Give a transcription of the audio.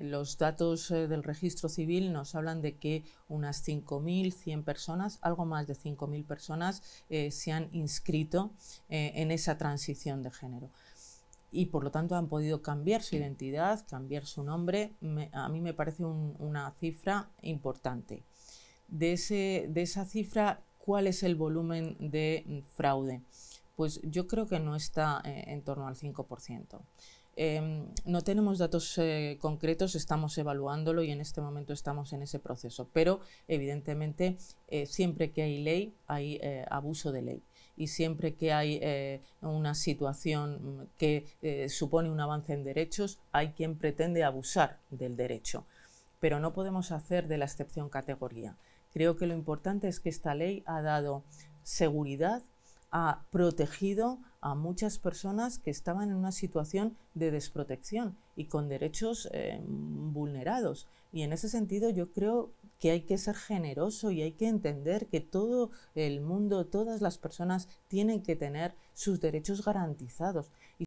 Los datos eh, del registro civil nos hablan de que unas 5.100 personas, algo más de 5.000 personas, eh, se han inscrito eh, en esa transición de género. Y por lo tanto han podido cambiar su identidad, cambiar su nombre. a mí me parece una cifra importante. de esa cifra, ¿cuál es el volumen de fraude? Pues yo creo que no está eh, en torno al 5%. Em, no tenemos datos eh, concretos, estamos evaluándolo y en este momento estamos en ese proceso, pero evidentemente eh, siempre que hay ley hay abuso de ley y siempre que hay una situación que supone un avance en derechos hay quien pretende abusar del derecho, pero no podemos hacer de la excepción categoría. Creo que lo importante es que esta ley ha dado seguridad ha protegido a muchas personas que estaban en una situación de desprotección y con derechos eh, vulnerados. Y en ese sentido yo creo que hay que ser generoso y hay que entender que todo el mundo, todas las personas tienen que tener sus derechos garantizados.